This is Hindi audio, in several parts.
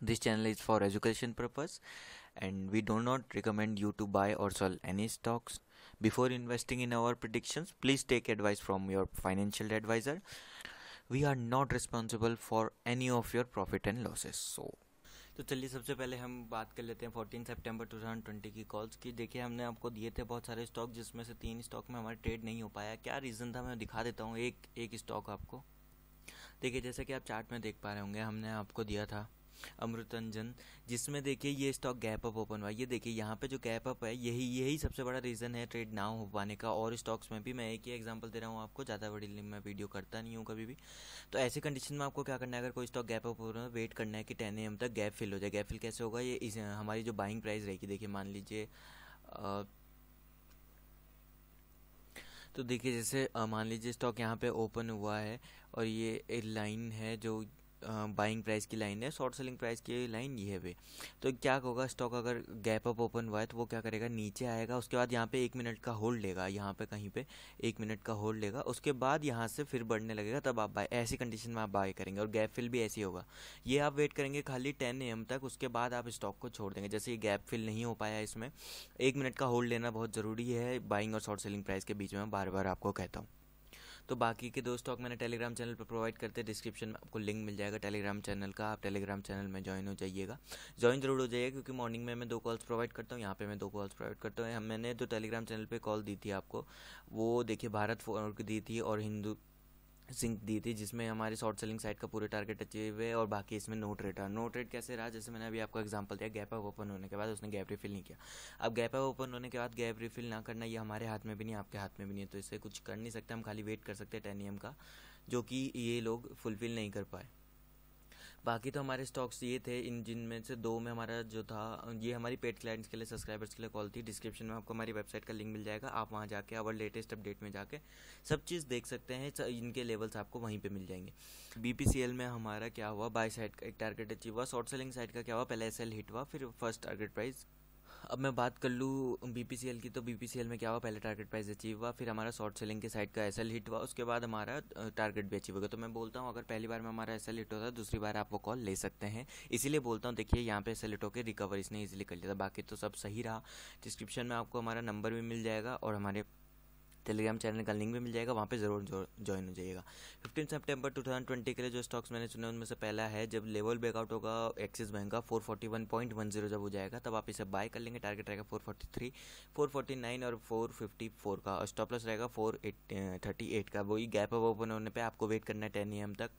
this channel is for education purpose and we do not recommend you to buy or sell any stocks before investing in our predictions please take advice from your financial advisor we are not responsible for any of your profit and losses so तो चलिए सबसे पहले हम बात कर लेते हैं 14 सितंबर 2020 की कॉल्स की देखिए हमने आपको दिए थे बहुत सारे स्टॉक जिसमें से तीन स्टॉक में हमारा ट्रेड नहीं हो पाया क्या रीज़न था मैं दिखा देता हूँ एक एक स्टॉक आपको देखिए जैसे कि आप चार्ट में देख पा रहे होंगे हमने आपको दिया था अमृतंजन जिसमें देखिए ये स्टॉक गैप अप ओपन हुआ ये देखिए यहाँ पे जो गैप अप है यही यही सबसे बड़ा रीज़न है ट्रेड ना हो पाने का और स्टॉक्स में भी मैं एक ही एग्जांपल दे रहा हूँ आपको ज़्यादा बड़ी मैं वीडियो करता नहीं हूँ कभी भी तो ऐसी कंडीशन में आपको क्या करना है अगर कोई स्टॉक गैप अप हो रहा है वेट करना है कि टेन एम तक गैप फिल हो जाए गैप फिल कैसे होगा ये इस, हमारी जो बाइंग प्राइस रहेगी देखिए मान लीजिए तो देखिए जैसे मान लीजिए स्टॉक यहाँ पे ओपन हुआ है और ये एक लाइन है जो बाइंग प्राइस की लाइन है शॉर्ट सेलिंग प्राइस की लाइन ये है वे तो क्या होगा स्टॉक अगर गैप अप ओपन हुआ है तो वो क्या करेगा नीचे आएगा उसके बाद यहाँ पे एक मिनट का होल्ड लेगा यहाँ पे कहीं पे एक मिनट का होल्ड लेगा उसके बाद यहाँ से फिर बढ़ने लगेगा तब आप बाय ऐसी कंडीशन में आप बाय करेंगे और गैप फिल भी ऐसी होगा ये आप वेट करेंगे खाली टेन एम तक उसके बाद आप स्टॉक को छोड़ देंगे जैसे ये गैप फिल नहीं हो पाया इसमें एक मिनट का होल्ड लेना बहुत ज़रूरी है बाइंग और शॉर्ट सेलिंग प्राइस के बीच में बार बार आपको कहता हूँ तो बाकी के दो स्टॉक मैंने टेलीग्राम चैनल पर प्रोवाइड करते हैं डिस्क्रिप्शन में आपको लिंक मिल जाएगा टेलीग्राम चैनल का आप टेलीग्राम चैनल में ज्वाइन हो जाइएगा ज्वाइन जरूर हो जाइएगा क्योंकि मॉर्निंग में मैं दो कॉल्स प्रोवाइड करता हूँ यहाँ पे मैं दो कॉल्स प्रोवाइड करता हूँ मैंने जो टेलीग्राम चैनल पर कॉल दी थी आपको वो देखिए भारत फोर की दी थी और हिंदू सिंक दी थी जिसमें हमारे शॉर्ट सेलिंग साइट का पूरे टारगेट अचीव हुए और बाकी इसमें नोट रेट रहा नोट रेट कैसे रहा जैसे मैंने अभी आपको एग्जांपल दिया गैप अप ओपन होने के बाद उसने गैप रिफिल नहीं किया अब गैप अप ओपन होने के बाद गैप रिफिल ना करना ये हमारे हाथ में भी नहीं आपके हाथ में भी नहीं है तो इससे कुछ कर नहीं सकते हम खाली वेट कर सकते हैं का जो कि ये लोग फुलफिल नहीं कर पाए बाकी तो हमारे स्टॉक्स ये थे इन जिनमें से दो में हमारा जो था ये हमारी पेड क्लाइंट्स के लिए सब्सक्राइबर्स के लिए कॉल थी डिस्क्रिप्शन में आपको हमारी वेबसाइट का लिंक मिल जाएगा आप वहाँ जाके और लेटेस्ट अपडेट में जाके सब चीज़ देख सकते हैं इनके लेवल्स आपको वहीं पर मिल जाएंगे बी में हमारा क्या हुआ बाई साइड का एक टारगेट अचीव हुआ शॉर्ट सेलिंग साइड का क्या हुआ पहले एस हिट हुआ फिर फर्स्ट टारगेट प्राइस अब मैं बात कर लूँ बी की तो बी में क्या हुआ पहले टारगेट प्राइस अचीव हुआ फिर हमारा शॉर्ट सेलिंग के साइड का एस हिट हुआ उसके बाद हमारा टारगेट भी अचीव होगा तो मैं बोलता हूँ अगर पहली बार में हमारा एस हिट होता है दूसरी बार आप वो कॉल ले सकते हैं इसीलिए बोलता हूँ देखिए यहाँ पे एस एल हिट होकर रिकवर इसने ईजिली कर लिया था बाकी तो सब सही रहा डिस्क्रिप्शन में आपको हमारा नंबर भी मिल जाएगा और हमारे टेलीग्राम चैनल का लिंक भी मिल जाएगा वहाँ पे ज़रूर ज्वाइन जो, हो जाइएगा फिफ्टीन सितंबर 2020 के लिए जो स्टॉक्स मैंने चुने उनमें से पहला है जब लेवल ब्रेकआउट होगा एक्सिस बैंक का four forty one one point zero जब हो जाएगा तब आप इसे बाय कर लेंगे टारगेट रहेगा four four forty three forty nine और फोर का और स्टॉप लॉस रहेगा फोर एट एट थर्टी का वही गैप ओपन होने पर आपको वेट करना है टेन ई तक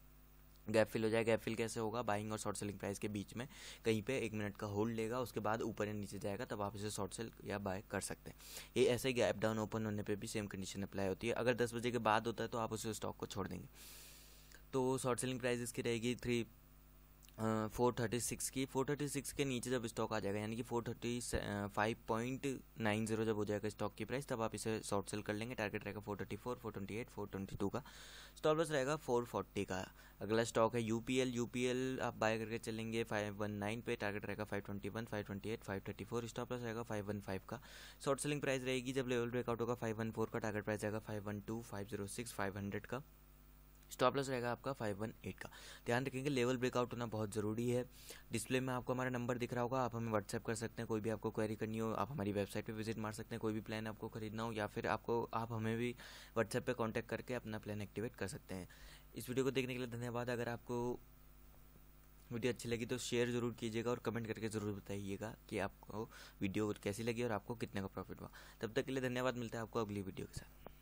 गैप फिल हो जाए गैप फिल कैसे होगा बाइंग और शॉर्ट सेलिंग प्राइस के बीच में कहीं पे एक मिनट का होल्ड लेगा उसके बाद ऊपर या नीचे जाएगा तब आप इसे शॉर्ट सेल या बाय कर सकते हैं ये ऐसे ही गैप डाउन ओपन होने पे भी सेम कंडीशन अप्लाई होती है अगर दस बजे के बाद होता है तो आप उसे स्टॉक को छोड़ देंगे तो शॉर्ट सेलिंग प्राइस इसकी रहेगी थ्री फोर थर्टी सिक्स की फोर थर्टी सिक्स के नीचे जब स्टॉक आ जाएगा यानी कि four thirty five point nine zero जब हो जाएगा स्टॉक की प्राइस तब आप इसे शॉर्ट सेल कर लेंगे टारगेट रहेगा four thirty four four twenty eight four twenty two का स्टॉप लॉस रहेगा फोर फोर्टी का अगला स्टॉक है U P L U P L आप बाय करके चलेंगे फाइव वन नाइन पे टारगेट रहेगा five twenty one five twenty eight five thirty four stop loss रहेगा फाइव वन फाइव का शॉर्ट सेलिंग प्राइस रहेगी जब लेवल ब्रेकआउट होगा फाइव वन फोर का टारगेट प्राइस रहेगा five one two five zero six five hundred का स्टॉप लॉस रहेगा आपका फाइव वन एट का ध्यान रखेंगे लेवल ब्रेकआउट होना बहुत ज़रूरी है डिस्प्ले में आपको हमारा नंबर दिख रहा होगा आप हमें व्हाट्सएप कर सकते हैं कोई भी आपको क्वेरी करनी हो आप हमारी वेबसाइट पर विजिट मार सकते हैं कोई भी प्लान आपको खरीदना हो या फिर आपको आप हमें भी व्हाट्सएप पर कॉन्टैक्ट करके अपना प्लान एक्टिवेट कर सकते हैं इस वीडियो को देखने के लिए धन्यवाद अगर आपको वीडियो अच्छी लगी तो शेयर जरूर कीजिएगा और कमेंट करके ज़रूर बताइएगा कि आपको वीडियो कैसी लगी और आपको कितने का प्रॉफिट हुआ तब तक के लिए धन्यवाद मिलता है आपको अगली वीडियो के साथ